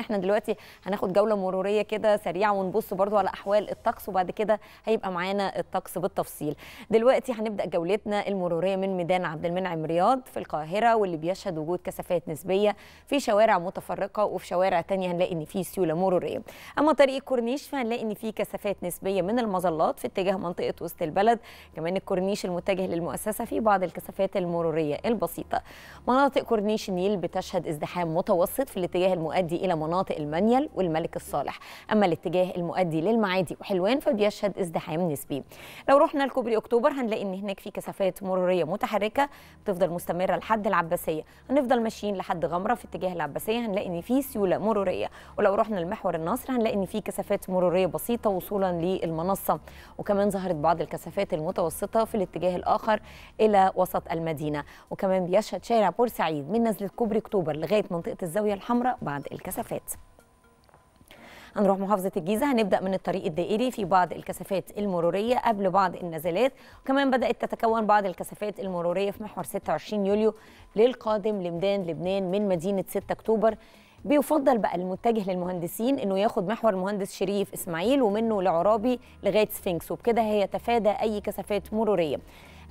احنا دلوقتي هناخد جوله مروريه كده سريعه ونبص برضو على احوال الطقس وبعد كده هيبقى معانا الطقس بالتفصيل دلوقتي هنبدا جولتنا المروريه من ميدان عبد المنعم رياض في القاهره واللي بيشهد وجود كثافات نسبيه في شوارع متفرقه وفي شوارع تانية هنلاقي ان في سيوله مروريه اما طريق الكورنيش فهنلاقي ان في كثافات نسبيه من المظلات في اتجاه منطقه وسط البلد كمان الكورنيش المتجه للمؤسسه في بعض الكثافات المروريه البسيطه مناطق كورنيش النيل بتشهد ازدحام متوسط في الاتجاه المؤدي الى مناطق المنيل والملك الصالح أما الاتجاه المؤدي للمعادي وحلوان فبيشهد ازدحام نسبي لو رحنا لكوبري أكتوبر هنلاقي إن هناك في كثافات مرورية متحركة بتفضل مستمرة لحد العباسية هنفضل ماشيين لحد غمرة في اتجاه العباسية هنلاقي إن في سيولة مرورية ولو رحنا لمحور النصر هنلاقي إن في كثافات مرورية بسيطة وصولا للمنصة وكمان ظهرت بعض الكثافات المتوسطة في الاتجاه الآخر إلى وسط المدينة وكمان بيشهد شارع بورسعيد من نزلة كوبري أكتوبر لغاية منطقة الزاوية الحمراء بعد الكثافات الكثافات هنروح محافظة الجيزة هنبدأ من الطريق الدائري في بعض الكثافات المرورية قبل بعض النزلات وكمان بدأت تتكون بعض الكثافات المرورية في محور 26 يوليو للقادم لميدان لبنان من مدينة 6 أكتوبر بيفضل بقى المتجه للمهندسين انه ياخد محور المهندس شريف اسماعيل ومنه لعرابي لغايه سفنكس وبكده هيتفادى اي كثافات مروريه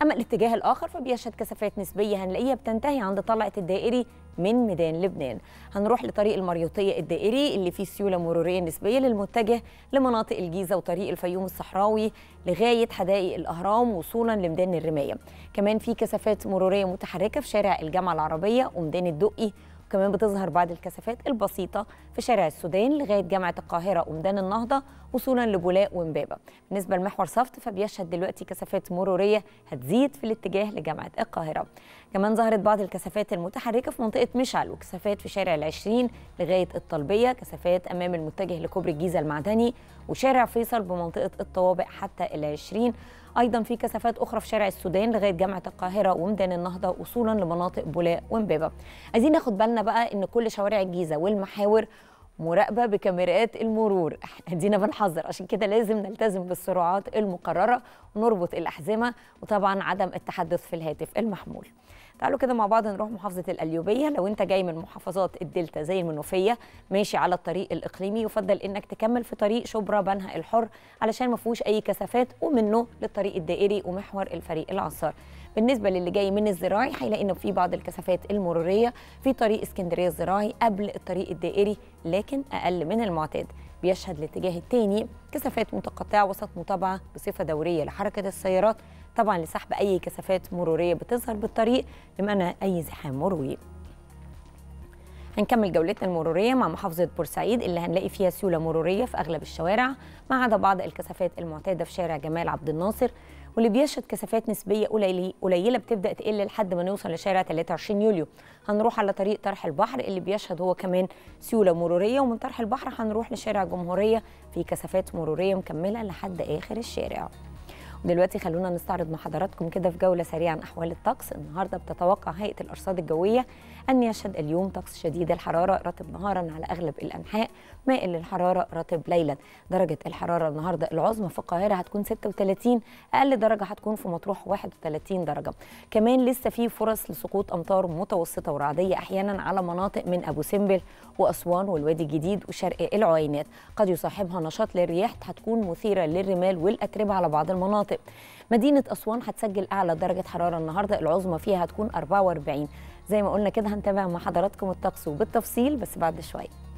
أما الاتجاه الآخر فبيشهد كثافات نسبية هنلاقيها بتنتهي عند طلعة الدائري من ميدان لبنان هنروح لطريق المريوطية الدائري اللي فيه سيولة مرورية نسبية للمتجه لمناطق الجيزة وطريق الفيوم الصحراوي لغاية حدائق الأهرام وصولا لميدان الرماية كمان في كثافات مرورية متحركة في شارع الجامعة العربية وميدان الدقي كمان بتظهر بعض الكثافات البسيطة في شارع السودان لغاية جامعة القاهرة وميدان النهضة وصولا لبولاق ومبابة بالنسبة لمحور صفت فبيشهد دلوقتي كثافات مرورية هتزيد في الاتجاه لجامعة القاهرة كمان ظهرت بعض الكثافات المتحركة في منطقة مشعل وكثافات في شارع العشرين لغاية الطلبية كثافات أمام المتجه لكوبري الجيزة المعدني وشارع فيصل بمنطقة الطوابق حتى العشرين أيضا في كثافات أخرى في شارع السودان لغاية جامعة القاهرة وميدان النهضة وصولا لمناطق بولاق وامبابة عايزين ناخد بالنا بقى إن كل شوارع الجيزة والمحاور مراقبة بكاميرات المرور ادينا بنحذر عشان كده لازم نلتزم بالسرعات المقررة ونربط الأحزمة وطبعا عدم التحدث في الهاتف المحمول تعالوا كده مع بعض نروح محافظة الأليوبية لو انت جاي من محافظات الدلتا زي المنوفية ماشي على الطريق الإقليمي يفضل انك تكمل في طريق شبرا بنها الحر علشان ما فيهوش أي كثافات ومنه للطريق الدائري ومحور الفريق العصار بالنسبة للي جاي من الزراعي هيلاقي انه في بعض الكثافات المرورية في طريق اسكندرية الزراعي قبل الطريق الدائري لكن أقل من المعتاد بيشهد الاتجاه الثاني كثافات متقطعة وسط متابعة بصفة دورية لحركة السيارات طبعا لسحب أي كثافات مرورية بتظهر بالطريق لمنع أي زحام مروي هنكمل جولتنا المرورية مع محافظة بورسعيد اللي هنلاقي فيها سيولة مرورية في أغلب الشوارع ما عدا بعض الكثافات المعتادة في شارع جمال عبد الناصر واللي بيشهد كثافات نسبية قليلة بتبدأ تقل لحد ما نوصل لشارع 23 يوليو هنروح على طريق طرح البحر اللي بيشهد هو كمان سيولة مرورية ومن طرح البحر هنروح لشارع جمهورية في كثافات مرورية مكملة لحد آخر الشارع دلوقتي خلونا نستعرض مع حضراتكم كده في جوله سريعه عن احوال الطقس النهارده بتتوقع هيئه الارصاد الجويه ان يشهد اليوم طقس شديد الحراره رطب نهارا على اغلب الانحاء مائل للحراره رطب ليلا درجه الحراره النهارده العظمى في القاهره هتكون 36 اقل درجه هتكون في مطروح 31 درجه كمان لسه في فرص لسقوط امطار متوسطه ورعديه احيانا على مناطق من ابو سمبل واسوان والوادي الجديد وشرق العوينات قد يصاحبها نشاط للرياح هتكون مثيره للرمال والاتربه على بعض المناطق الشاطئ مدينة أسوان هتسجل أعلى درجة حرارة النهاردة العظمى فيها هتكون 44 زي ما قلنا كده هنتابع مع حضراتكم الطقس وبالتفصيل بس بعد شوية